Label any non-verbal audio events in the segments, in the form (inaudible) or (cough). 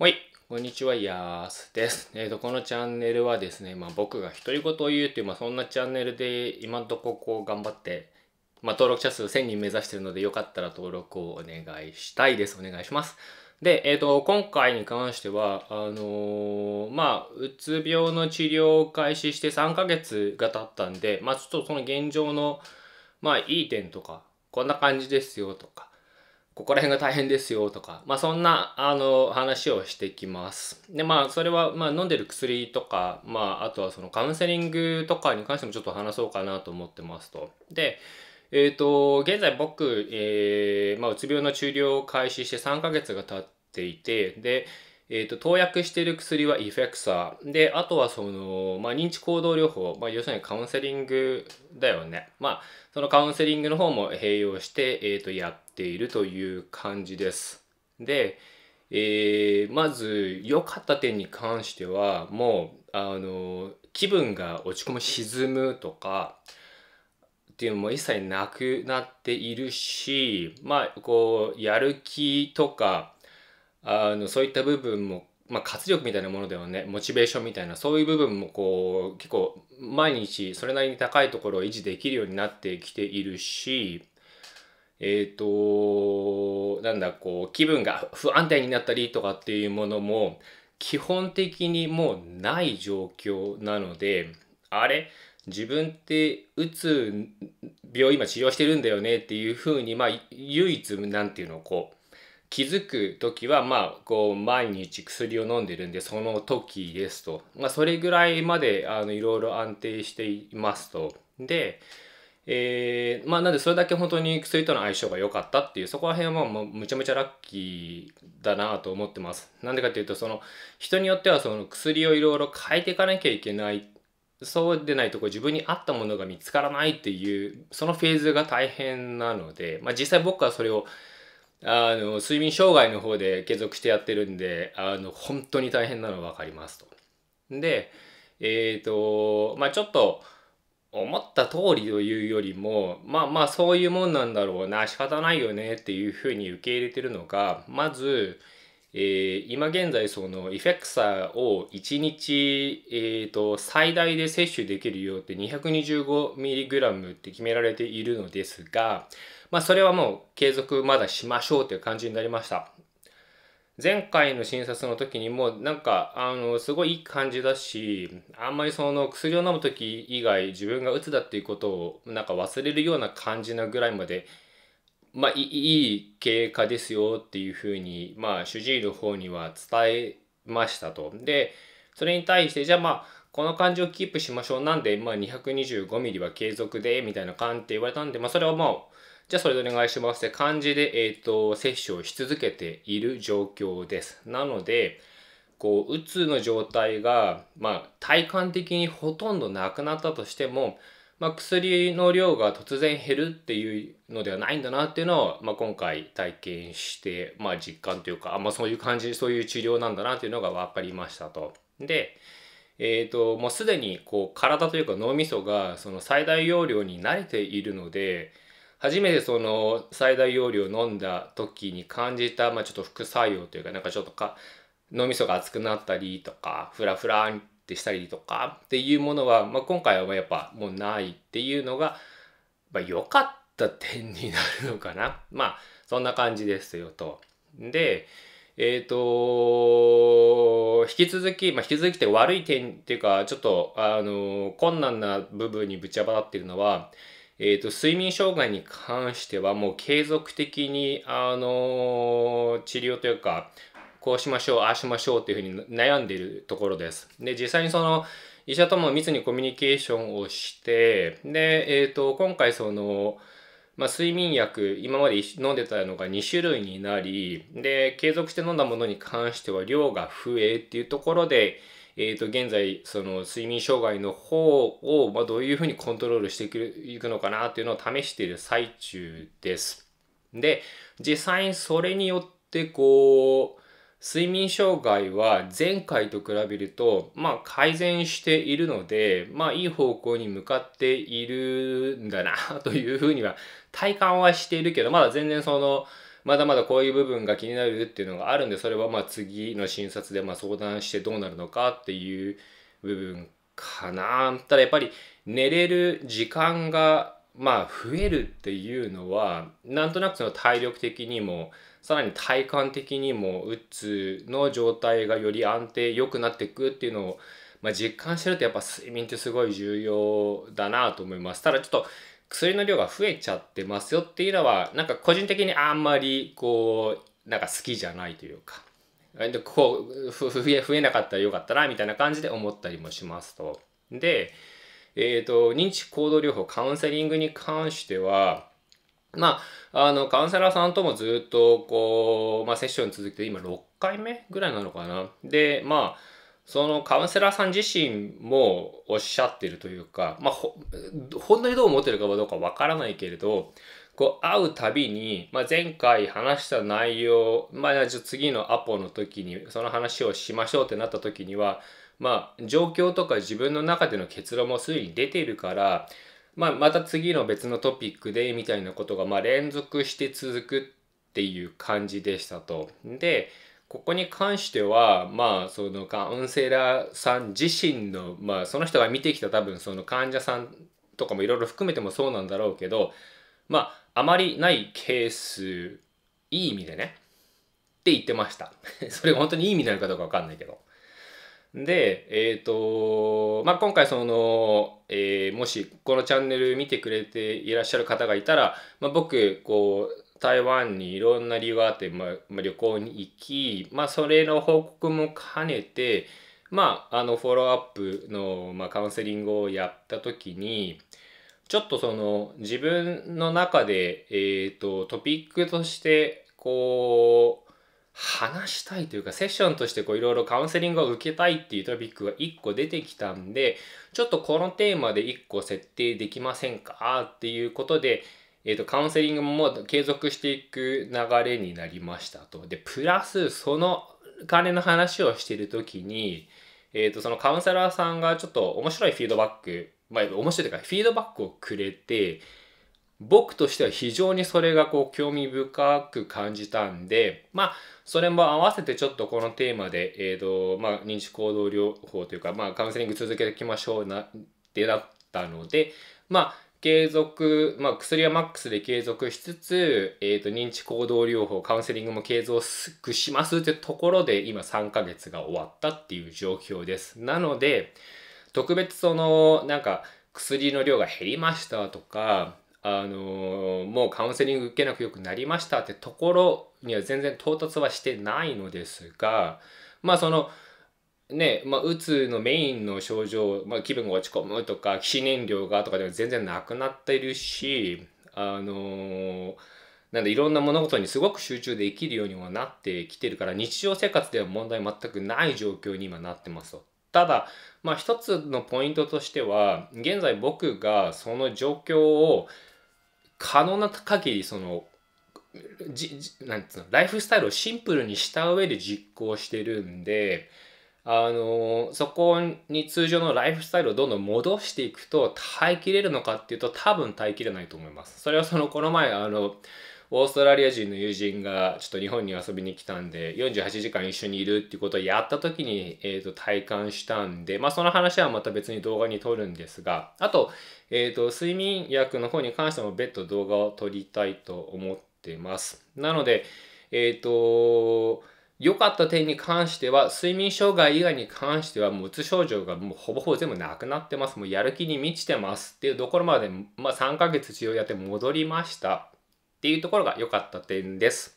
はい、こんにちは、やーすです。(laughs) えっ、ー、と、このチャンネルはですね、まあ僕が独り言を言うっていう、まあそんなチャンネルで今んとここう頑張って、まあ登録者数1000人目指してるのでよかったら登録をお願いしたいです。お願いします。で、えっ、ー、と、今回に関しては、あのー、まあ、うつ病の治療を開始して3ヶ月が経ったんで、まあちょっとその現状の、まあいい点とか、こんな感じですよとか、ここら辺が大変ですよとか、まあそんな、あの、話をしてきます。で、まあそれは、まあ飲んでる薬とか、まああとはそのカウンセリングとかに関してもちょっと話そうかなと思ってますと。で、えっ、ー、と、現在僕、えー、まあうつ病の治療を開始して3ヶ月が経っていて、で、えっ、ー、と、投薬している薬はイフェクサー。で、あとはその、まあ、認知行動療法、まあ、要するにカウンセリングだよね。まあ、そのカウンセリングの方も併用して、えっ、ー、と、やっているという感じです。で、えー、まず、良かった点に関しては、もう、あの、気分が落ち込む、沈むとか、っていうのも一切なくなっているし、まあ、こう、やる気とか、あのそういった部分も、まあ、活力みたいなものではねモチベーションみたいなそういう部分もこう結構毎日それなりに高いところを維持できるようになってきているしえっ、ー、となんだこう気分が不安定になったりとかっていうものも基本的にもうない状況なのであれ自分ってうつ病今治療してるんだよねっていうふうにまあ唯一何て言うのこう気づく時はまあこう毎日薬を飲んでるんでその時ですと、まあ、それぐらいまであのいろいろ安定していますとで、えー、まあなんでそれだけ本当に薬との相性が良かったっていうそこら辺はもうむちゃむちゃラッキーだなと思ってますなんでかっていうとその人によってはその薬をいろいろ変えていかなきゃいけないそうでないとこ自分に合ったものが見つからないっていうそのフェーズが大変なので、まあ、実際僕はそれをあの睡眠障害の方で継続してやってるんであの本当に大変なの分かりますと。でえっ、ー、とまあちょっと思った通りというよりもまあまあそういうもんなんだろうな仕方ないよねっていうふうに受け入れてるのがまずえー、今現在そのエフェクサを1日、えーと最大で摂取できる量って 225mg って決められているのですが、まあ、それはもう継続まだしましょうという感じになりました。前回の診察の時にもなんかあのすごいいい感じだしあんまりその薬を飲む時以外自分がうつだっていうことをなんか忘れるような感じなぐらいまでまあ、いい経過ですよっていうふうに、まあ、主治医の方には伝えましたと。で、それに対して、じゃあまあ、この感じをキープしましょう。なんで、まあ、225ミリは継続で、みたいな感じで言われたんで、まあ、それはまあ、じゃあそれでお願いしますって感じで、えっ、ー、と、接種をし続けている状況です。なので、こう、うつの状態が、まあ、体感的にほとんどなくなったとしても、まあ、薬の量が突然減るっていうのではないんだなっていうのを、まあ、今回体験して、まあ、実感というか、まあ、そういう感じそういう治療なんだなっていうのが分かりましたと。で、えーと、もうすでにこう体というか脳みそがその最大容量に慣れているので初めてその最大容量を飲んだ時に感じた、まあ、ちょっと副作用というかなんかちょっとか脳みそが熱くなったりとかフラフラってしたりとかっていうものは、まあ、今回はやっぱもうないっていうのが、まあ、良かった点になるのかな。まあそんな感じですよと。で、えっ、ー、と、引き続き、まあ、引き続きって悪い点っていうか、ちょっと、あの、困難な部分にぶち当たってるのは、えっ、と、睡眠障害に関してはもう継続的に、あの、治療というか、こうしましょう、ああしましょうっていうふうに悩んでいるところです。で、実際にその医者とも密にコミュニケーションをして、で、えっ、ー、と、今回その、まあ、睡眠薬今まで飲んでたのが2種類になりで継続して飲んだものに関しては量が増えっていうところで、えー、と現在その睡眠障害の方を、まどういうふうにコントロールしていくのかなっていうのを試している最中です。で実際にそれによってこう睡眠障害は前回と比べると、まあ、改善しているので、まあ、いい方向に向かっているんだな (laughs) というふうには体感はしているけどまだ全然そのまだまだこういう部分が気になるっていうのがあるんでそれはまあ次の診察でま相談してどうなるのかっていう部分かなただやっぱり寝れる時間がまあ増えるっていうのはなんとなくその体力的にもさらに体感的にもうつの状態がより安定良くなっていくっていうのを、まあ、実感してるとやっぱ睡眠ってすごい重要だなと思います。ただちょっと薬の量が増えちゃってますよっていうのはなんか個人的にあんまりこうなんか好きじゃないというかでこう増えなかったらよかったなみたいな感じで思ったりもしますと。でえー、と、認知行動療法、カウンセリングに関しては、まあ、あの、カウンセラーさんともずっと、こう、まあ、セッション続けて、今6回目ぐらいなのかな。で、まあ、そのカウンセラーさん自身もおっしゃってるというか、まあ、ほ、本当にどう思ってるかどうかわからないけれど、こう会うたびに、まあ、前回話した内容、まあ、次のアポの時にその話をしましょうってなった時にはまあ、状況とか自分の中での結論もすでに出ているから、まあ、また次の別のトピックでみたいなことが、ま連続して続くっていう感じでしたと。でここに関してはまあそのカウンセラーさん自身の、まあ、その人が見てきた多分その患者さんとかもいろいろ含めてもそうなんだろうけどまああまりないケースいい意味でねって言ってました (laughs) それが本当にいい意味になるかどうか分かんないけどで、えっ、ー、と、まあ、今回その、えー、もしこのチャンネル見てくれていらっしゃる方がいたら、まあ、僕、こう、台湾にいろんな理由があって、まあ、旅行に行き、まあ、それの報告も兼ねて、まあ、あの、フォローアップの、まあ、カウンセリングをやった時に、ちょっとその、自分の中で、えっ、ー、と、トピックとして、こう、話したいというかセッションとしてこういろいろカウンセリングを受けたいっていうトピックが1個出てきたんでちょっとこのテーマで1個設定できませんかっていうことで、えー、とカウンセリングも継続していく流れになりましたと。でプラスその金の話をしてる時に、えー、とそのカウンセラーさんがちょっと面白いフィードバックまあ面白いというかフィードバックをくれて僕としては非常にそれがこう興味深く感じたんで、まあ、それも合わせてちょっとこのテーマで、えーとまあ、認知行動療法というか、まあ、カウンセリング続けていきましょうなってったので、まあ、継続、まあ、薬はマックスで継続しつつ、えーと、と認知行動療法カウンセリングも継続しますってところで今3ヶ月が終わったっていう状況ですなので特別そのなんか薬の量が減りましたとかあのもうカウンセリング受けなくよくなりましたってところには全然到達はしてないのですがまあそのねまあ、うつのメインの症状、まあ、気分が落ち込むとか気死燃料がとかでも全然なくなっているしあのなんでいろんな物事にすごく集中できるようにはなってきてるから日常生活では問題全くない状況に今なってますと。ただ、まあ、一つのポイントとしては現在僕がその状況を可能な限りそのじじなんつうのライフスタイルをシンプルにした上で実行してるんであのそこに通常のライフスタイルをどんどん戻していくと耐えきれるのかっていうと多分耐えきれないと思います。それはそのこの前あのオーストラリア人の友人がちょっと日本に遊びに来たんで48時間一緒にいるっていうことをやった時に、えー、と体感したんで、まあ、その話はまた別に動画に撮るんですがあと,、えー、と睡眠薬の方に関しても別途動画を撮りたいと思ってます。なので、えっ、ー、と良かった点に関しては、睡眠障害以外に関しては、もううつ症状がもうほぼほぼ全部なくなってます。もうやる気に満ちてますっていうところまで、まあ3ヶ月治療やって戻りました。っていうところが良かった点です。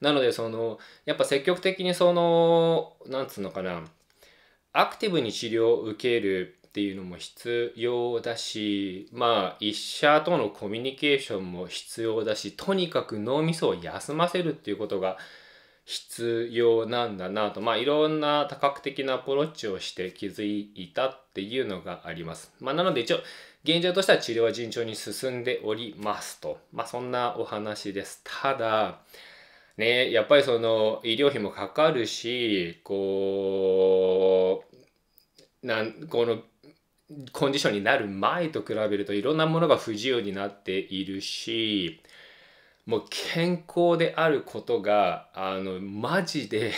なのでそのやっぱ積極的にそのなんつうのかなアクティブに治療を受けるっていうのも必要だしまあ一社とのコミュニケーションも必要だしとにかく脳みそを休ませるっていうことが必要なんだなとまあいろんな多角的なアプローチをして気づいたっていうのがあります。まあ、なので一応現状としては治療は順調に進んでおりますと、まあ、そんなお話です。ただ、ね、やっぱりその医療費もかかるし、こう、なんこのコンディションになる前と比べるといろんなものが不自由になっているし、もう健康であることが、あの、マジで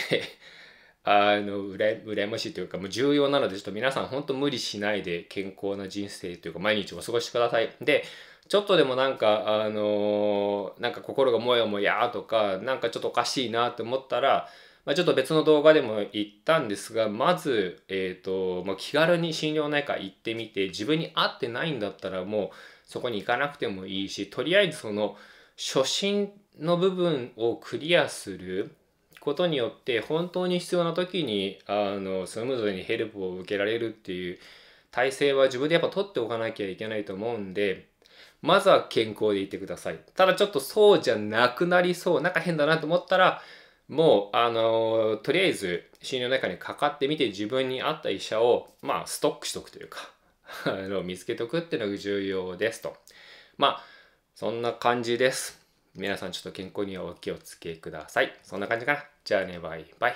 あのうら羨ましいというかもう重要なのでちょっと皆さん本当無理しないで健康な人生というか毎日お過ごしください。でちょっとでもなんかあのー、なんか心がもやもやとかなんかちょっとおかしいなって思ったら、まあ、ちょっと別の動画でも言ったんですがまず、えーとまあ、気軽に心療内科行ってみて自分に合ってないんだったらもうそこに行かなくてもいいしとりあえずその初心の部分をクリアすることによって本当に必要な時にあのスムーズにヘルプを受けられるっていう体制は自分でやっぱ取っておかなきゃいけないと思うんでまずは健康でいてくださいただちょっとそうじゃなくなりそうなんか変だなと思ったらもうあのとりあえず心療内科にかかってみて自分に合った医者をまあストックしとくというか (laughs) あの見つけとくっていうのが重要ですとまあそんな感じです皆さんちょっと健康にはお気をつけください。そんな感じかな。じゃあね、バイバイ。